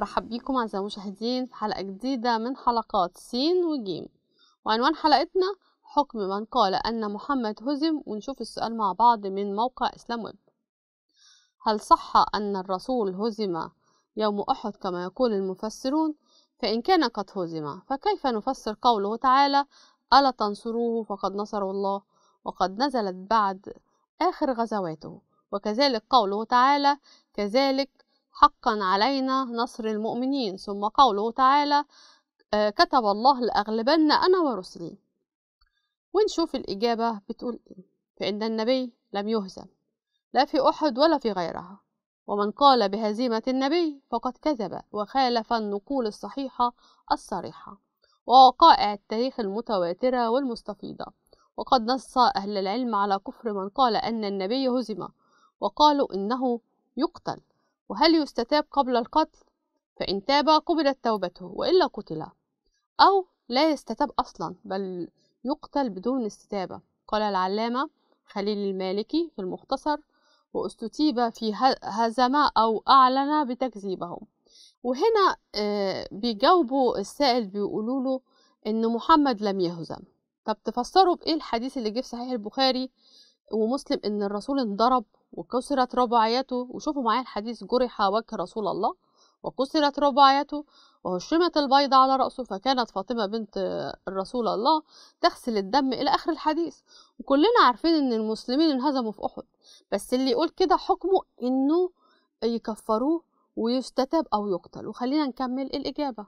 برحب بيكم أعزائي المشاهدين في حلقة جديدة من حلقات سين وجيم وعنوان حلقتنا حكم من قال أن محمد هزم ونشوف السؤال مع بعض من موقع إسلام ويب هل صح أن الرسول هزم يوم أحد كما يقول المفسرون فإن كان قد هزم فكيف نفسر قوله تعالى ألا تنصروه فقد نصره الله وقد نزلت بعد آخر غزواته وكذلك قوله تعالى كذلك حقا علينا نصر المؤمنين ثم قوله تعالى آه، كتب الله لأغلبن أنا ورسلي ونشوف الإجابة بتقول إيه فإن النبي لم يهزم لا في أحد ولا في غيرها ومن قال بهزيمة النبي فقد كذب وخالف النقول الصحيحة الصريحة ووقائع التاريخ المتواترة والمستفيضة وقد نص أهل العلم على كفر من قال أن النبي هزم وقالوا إنه يقتل وهل يستتاب قبل القتل فإن تاب قبلت توبته وإلا قتل أو لا يستتاب أصلا بل يقتل بدون استتابة قال العلامة خليل المالكي في المختصر واستتيب في هزم أو أعلن بتكذيبه وهنا آه، بيجاوبوا السائل بيقولوا له إن محمد لم يهزم طب تفسروا بإيه الحديث اللي جه في صحيح البخاري ومسلم ان الرسول انضرب وكسرت رباعيته وشوفوا معايا الحديث جرح وجه رسول الله وكسرت رباعيته وهشمت البيضة على رأسه فكانت فاطمة بنت الرسول الله تغسل الدم إلى آخر الحديث وكلنا عارفين إن المسلمين انهزموا في أحد بس اللي يقول كده حكمه إنه يكفروه ويستتاب أو يقتل وخلينا نكمل الإجابة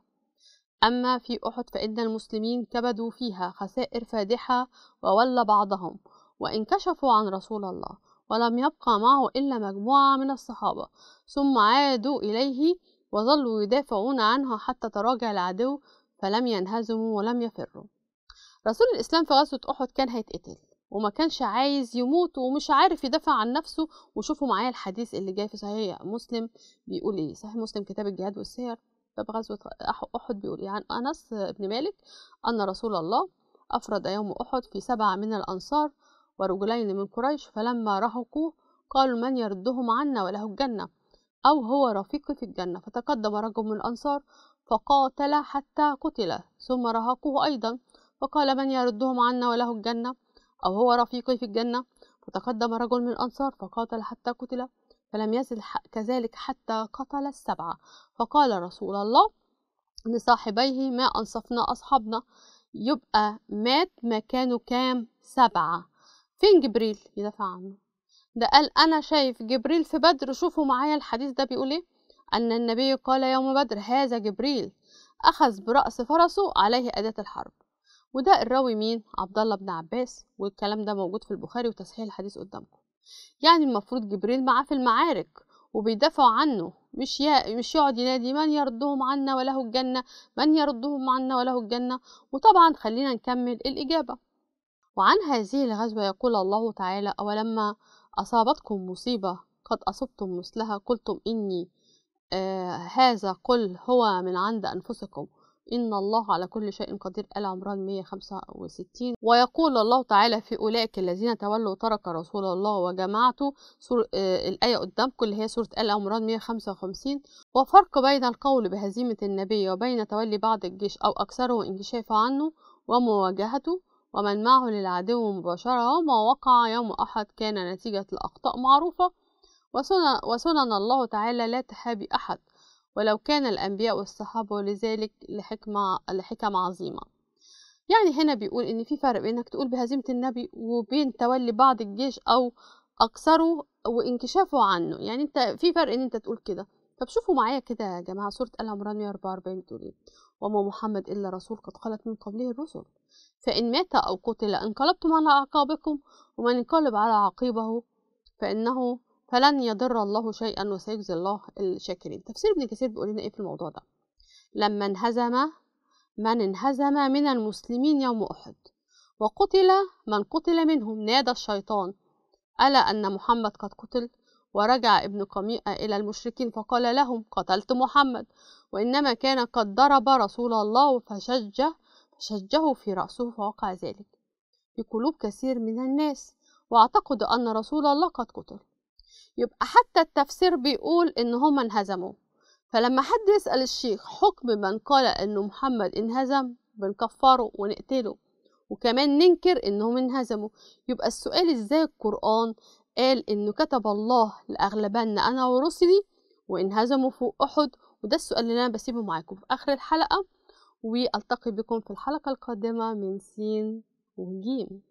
أما في أحد فإن المسلمين كبدوا فيها خسائر فادحة وولى بعضهم وانكشفوا عن رسول الله ولم يبقى معه إلا مجموعة من الصحابة ثم عادوا إليه وظلوا يدافعون عنها حتى تراجع العدو فلم ينهزموا ولم يفروا رسول الإسلام في غزوة أحد كان هيتقتل وما كانش عايز يموت ومش عارف يدافع عن نفسه وشوفوا معايا الحديث اللي جاي في صحيح مسلم بيقول ايه صحيح مسلم كتاب الجهاد والسير باب غزوة أحد بيقول إيه؟ عن يعني أنس بن مالك أن رسول الله أفرد يوم أحد في سبعة من الأنصار ورجلين من قريش فلما رهقوا قالوا من يردهم عنا وله الجنة أو هو رفيقي في الجنة فتقدم رجل من الأنصار فقاتل حتى قتل ثم رهقوه أيضا فقال من يردهم عنا وله الجنة أو هو رفيقي في الجنة فتقدم رجل من الأنصار فقاتل حتى قتل فلم يزل كذلك حتى قتل السبعة فقال رسول الله لصاحبيه ما أنصفنا أصحابنا يبقى مات مكانه كام سبعة فين جبريل يدافع عنه ده قال أنا شايف جبريل في بدر شوفوا معايا الحديث ده بيقول إيه أن النبي قال يوم بدر هذا جبريل أخذ برأس فرسه عليه أداة الحرب وده الراوي مين عبد الله بن عباس والكلام ده موجود في البخاري وتصحيح الحديث قدامكم يعني المفروض جبريل معاه في المعارك وبيدافعوا عنه مش يا مش يقعد ينادي من يردهم عنا وله الجنة من يردهم عنا وله الجنة وطبعا خلينا نكمل الإجابة وعن هذه الغزوة يقول الله تعالى أولما أصابتكم مصيبة قد أصبتم مثلها قلتم إني آه هذا قل هو من عند أنفسكم إن الله على كل شيء قدير آل عمران 165 ويقول الله تعالى في أولئك الذين تولوا ترك رسول الله وجماعته سور آه الآية قدامكم اللي هي سورة آل عمران 155 وفرق بين القول بهزيمة النبي وبين تولي بعض الجيش أو أكثره انكشافا عنه ومواجهته ومن معه للعدو مباشرة وما وقع يوم أحد كان نتيجة الأخطاء معروفة وسنن, وسنن الله تعالى لا تحابي أحد ولو كان الأنبياء والصحابة لذلك لحكمة لحكم عظيمة يعني هنا بيقول إن في فرق بينك تقول بهزيمة النبي وبين تولي بعض الجيش أو أكثره وانكشافه عنه يعني أنت في فرق إن أنت تقول كده طب شوفوا معايا كده يا جماعة سورة العمران 44 بتقول ايه وما محمد إلا رسول قد خلت من قبله الرسل فإن مات أو قتل انقلبتم على أعقابكم ومن انقلب على عقيبه فإنه فلن يضر الله شيئا وسيجزي الله الشاكرين تفسير ابن كثير بيقول لنا ايه في الموضوع ده لما انهزم من انهزم من المسلمين يوم أحد وقتل من قتل منهم نادى الشيطان ألا أن محمد قد قتل ورجع ابن قميئة إلى المشركين فقال لهم قتلت محمد وإنما كان قد ضرب رسول الله فشجه فشجه في رأسه فوقع ذلك في قلوب كثير من الناس واعتقد أن رسول الله قد قتل يبقى حتى التفسير بيقول إن هما انهزموا فلما حد يسأل الشيخ حكم من قال إن محمد انهزم بنكفره ونقتله وكمان ننكر إنهم انهزموا يبقى السؤال إزاي القرآن قال إنه كتب الله لأغلبنا أنا ورسلي وإن هزموا فوق أحد وده السؤال اللي أنا بسيبه معاكم في آخر الحلقة وألتقي بكم في الحلقة القادمة من سين وجيم